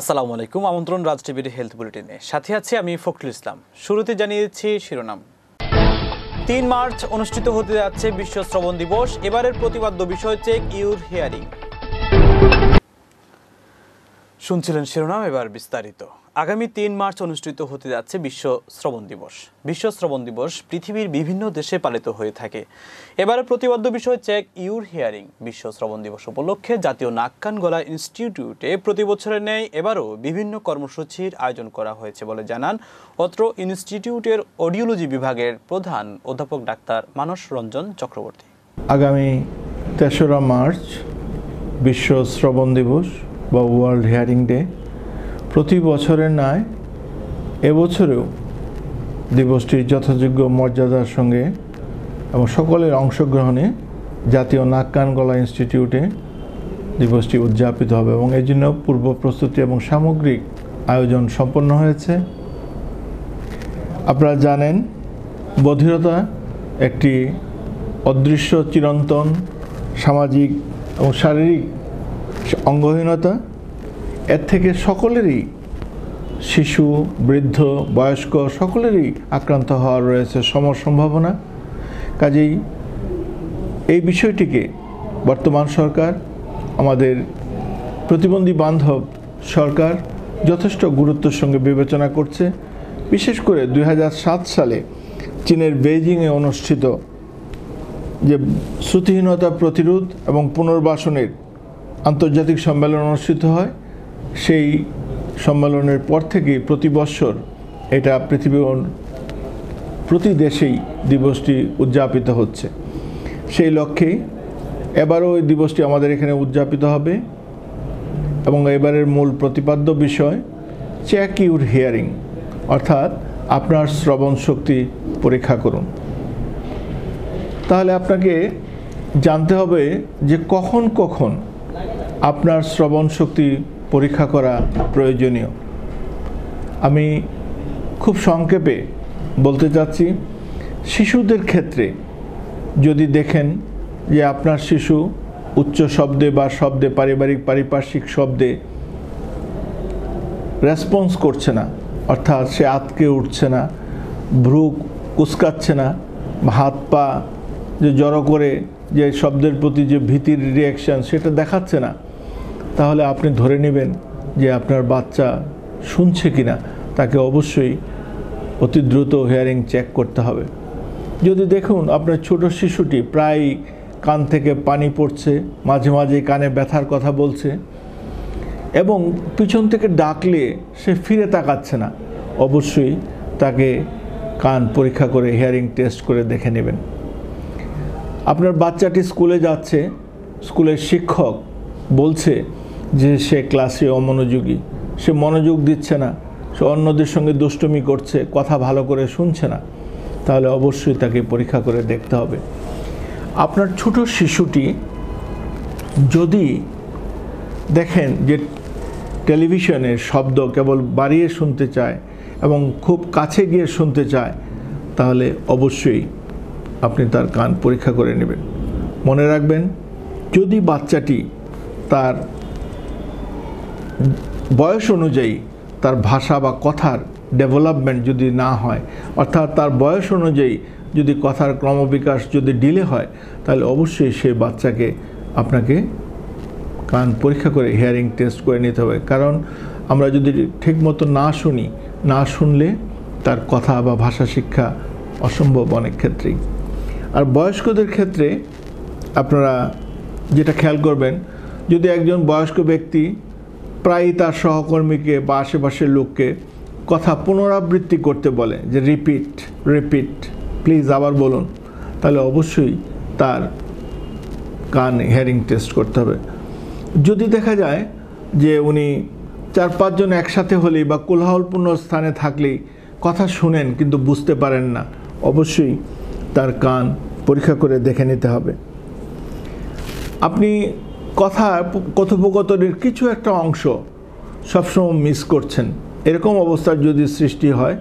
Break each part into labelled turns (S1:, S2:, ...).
S1: আসসালামু আলাইকুম আমন্ত্রণ রাজ টিভির হেলথ বুলেটিনে সাথে আছি আমি ফখরুল ইসলাম শুরুতে জানিয়ে দিচ্ছি শিরোনাম তিন মার্চ অনুষ্ঠিত হতে যাচ্ছে বিশ্ব শ্রবণ দিবস এবারের প্রতিবাদ্য বিষয় হচ্ছে ইউর হিয়ারিং শুনছিলেন শিরোনাম এবার বিস্তারিত আগামী তিন মার্চ অনুষ্ঠিত হতে যাচ্ছে বিশ্ব শ্রবণ দিবস বিশ্ব শ্রবণ দিবস পৃথিবীর বিভিন্ন দেশে পালিত হয়ে থাকে এবারে প্রতিবদ্ধ বিষয় চেক ইউর হিয়ারিং বিশ্ব শ্রবণ দিবস উপলক্ষে জাতীয় নাক্কান গলা ইনস্টিটিউটে প্রতি বছরের ন্যায় এবারও বিভিন্ন কর্মসূচির আয়োজন করা হয়েছে বলে জানান অত্র ইনস্টিটিউটের অডিওলজি বিভাগের প্রধান অধ্যাপক ডাক্তার মানস রঞ্জন চক্রবর্তী
S2: আগামী তেসরা মার্চ বিশ্ব শ্রবণ দিবস বা ওয়ার্ল্ড হিয়ারিং ডে প্রতি বছরের নয় এবছরেও দিবসটির যথাযোগ্য মর্যাদার সঙ্গে এবং সকলের অংশগ্রহণে জাতীয় নাক্কান গলা ইনস্টিটিউটে দিবসটি উদযাপিত হবে এবং এই জন্য পূর্ব প্রস্তুতি এবং সামগ্রিক আয়োজন সম্পন্ন হয়েছে আপনারা জানেন বধিরতা একটি অদৃশ্য চিরন্তন সামাজিক এবং শারীরিক অঙ্গহীনতা এর থেকে সকলেরই শিশু বৃদ্ধ বয়স্ক সকলেরই আক্রান্ত হওয়ার রয়েছে সম সম্ভাবনা কাজেই এই বিষয়টিকে বর্তমান সরকার আমাদের প্রতিবন্ধী বান্ধব সরকার যথেষ্ট গুরুত্বের সঙ্গে বিবেচনা করছে বিশেষ করে দুই সালে চীনের বেইজিংয়ে অনুষ্ঠিত যে শ্রুতিহীনতা প্রতিরোধ এবং পুনর্বাসনের আন্তর্জাতিক সম্মেলন অনুষ্ঠিত হয় সেই সম্মেলনের পর থেকে প্রতি বছর এটা পৃথিবীর প্রতি দেশেই দিবসটি উদযাপিত হচ্ছে সেই লক্ষ্যে এবারও ওই দিবসটি আমাদের এখানে উদযাপিত হবে এবং এবারের মূল প্রতিপাদ্য বিষয় চেক ইউর হিয়ারিং অর্থাৎ আপনার শ্রবণ শক্তি পরীক্ষা করুন তাহলে আপনাকে জানতে হবে যে কখন কখন আপনার শ্রবণ শক্তি পরীক্ষা করা প্রয়োজনীয় আমি খুব সংক্ষেপে বলতে চাচ্ছি শিশুদের ক্ষেত্রে যদি দেখেন যে আপনার শিশু উচ্চ শব্দে বা শব্দে পারিবারিক পারিপার্শ্বিক শব্দে রেসপন্স করছে না অর্থাৎ সে আতকে উঠছে না ভ্রু কুচকাচ্ছে না হাত পা যে জড়ো করে যে শব্দের প্রতি যে ভীতির রিয়াকশান সেটা দেখাচ্ছে না তাহলে আপনি ধরে নেবেন যে আপনার বাচ্চা শুনছে কি না তাকে অবশ্যই অতি দ্রুত হেয়ারিং চেক করতে হবে যদি দেখুন আপনার ছোট শিশুটি প্রায় কান থেকে পানি পড়ছে মাঝে মাঝে কানে ব্যথার কথা বলছে এবং পিছন থেকে ডাকলে সে ফিরে তাকাচ্ছে না অবশ্যই তাকে কান পরীক্ষা করে হিয়ারিং টেস্ট করে দেখে নেবেন আপনার বাচ্চাটি স্কুলে যাচ্ছে স্কুলের শিক্ষক বলছে যে সে ক্লাসে অমনোযোগী সে মনোযোগ দিচ্ছে না সে অন্যদের সঙ্গে দুষ্টমি করছে কথা ভালো করে শুনছে না তাহলে অবশ্যই তাকে পরীক্ষা করে দেখতে হবে আপনার ছোট শিশুটি যদি দেখেন যে টেলিভিশনের শব্দ কেবল বাড়িয়ে শুনতে চায় এবং খুব কাছে গিয়ে শুনতে চায় তাহলে অবশ্যই আপনি তার কান পরীক্ষা করে নেবেন মনে রাখবেন যদি বাচ্চাটি তার বয়স অনুযায়ী তার ভাষা বা কথার ডেভেলপমেন্ট যদি না হয় অর্থাৎ তার বয়স অনুযায়ী যদি কথার ক্রমবিকাশ যদি ডিলে হয় তাহলে অবশ্যই সে বাচ্চাকে আপনাকে কান পরীক্ষা করে হিয়ারিং টেস্ট করে নিতে হবে কারণ আমরা যদি ঠিকমতো না শুনি না শুনলে তার কথা বা ভাষা শিক্ষা অসম্ভব অনেক ক্ষেত্রেই আর বয়স্কদের ক্ষেত্রে আপনারা যেটা খেয়াল করবেন যদি একজন বয়স্ক ব্যক্তি প্রায়ই তার সহকর্মীকে বা আশেপাশের লোককে কথা পুনরাবৃত্তি করতে বলে যে রিপিট রিপিট প্লিজ আবার বলুন তাহলে অবশ্যই তার কান হেয়ারিং টেস্ট করতে হবে যদি দেখা যায় যে উনি চার পাঁচজন একসাথে হলেই বা কোলাহলপূর্ণ স্থানে থাকলেই কথা শুনেন কিন্তু বুঝতে পারেন না অবশ্যই তার কান পরীক্ষা করে দেখে নিতে হবে আপনি কথা কথোপকথনের কিছু একটা অংশ সবসময় মিস করছেন এরকম অবস্থার যদি সৃষ্টি হয়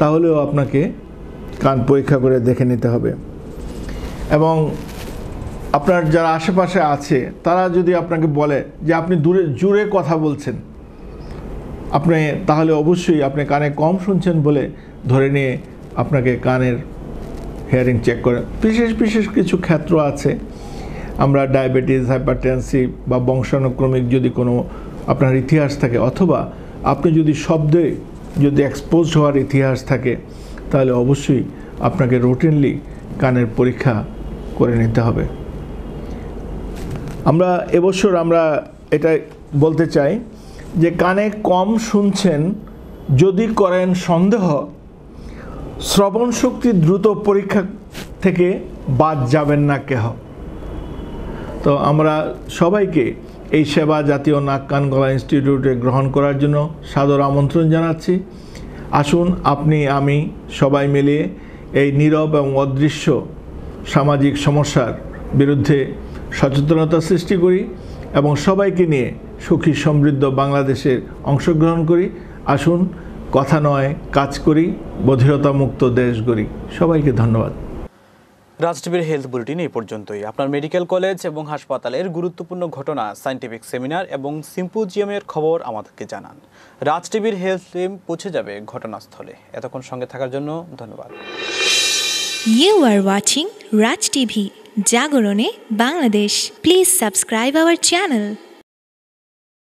S2: তাহলেও আপনাকে কান পরীক্ষা করে দেখে নিতে হবে এবং আপনার যারা আশেপাশে আছে তারা যদি আপনাকে বলে যে আপনি দূরে জুড়ে কথা বলছেন আপনি তাহলে অবশ্যই আপনি কানে কম শুনছেন বলে ধরে নিয়ে আপনাকে কানের হেয়ারিং চেক করেন বিশেষ বিশেষ কিছু ক্ষেত্র আছে আমরা ডায়াবেটিস হাইপারটেন্সি বা বংশানুক্রমিক যদি কোনো আপনার ইতিহাস থাকে অথবা আপনি যদি শব্দে যদি এক্সপোজ হওয়ার ইতিহাস থাকে তাহলে অবশ্যই আপনাকে রুটিনলি কানের পরীক্ষা করে নিতে হবে আমরা এবছর আমরা এটা বলতে চাই যে কানে কম শুনছেন যদি করেন সন্দেহ শ্রবণ শক্তি দ্রুত পরীক্ষা থেকে বাদ যাবেন না কেহ তো আমরা সবাইকে এই সেবা জাতীয় নাক কান গলা ইনস্টিটিউটে গ্রহণ করার জন্য সাদর আমন্ত্রণ জানাচ্ছি আসুন আপনি আমি সবাই মিলিয়ে এই নীরব এবং অদৃশ্য সামাজিক সমস্যার বিরুদ্ধে সচেতনতা সৃষ্টি করি এবং সবাইকে নিয়ে সুখী সমৃদ্ধ বাংলাদেশের অংশগ্রহণ করি আসুন কথা নয় কাজ করি বধিরতা মুক্ত দেশ করি সবাইকে ধন্যবাদ
S1: রাজটিভির হেলথ বুলেটিন এই পর্যন্তই আপনার মেডিকেল কলেজ এবং হাসপাতালের গুরুত্বপূর্ণ ঘটনা সায়েন্টিফিক সেমিনার এবং সিম্পোজিয়ামের খবর আমাদেরকে জানান রাজটিভির হেলথ টিম পৌঁছে যাবে ঘটনাস্থলে এতক্ষণ সঙ্গে থাকার জন্য ধন্যবাদ you are watching
S2: Raj TV জাগরণে Bangladesh please subscribe our channel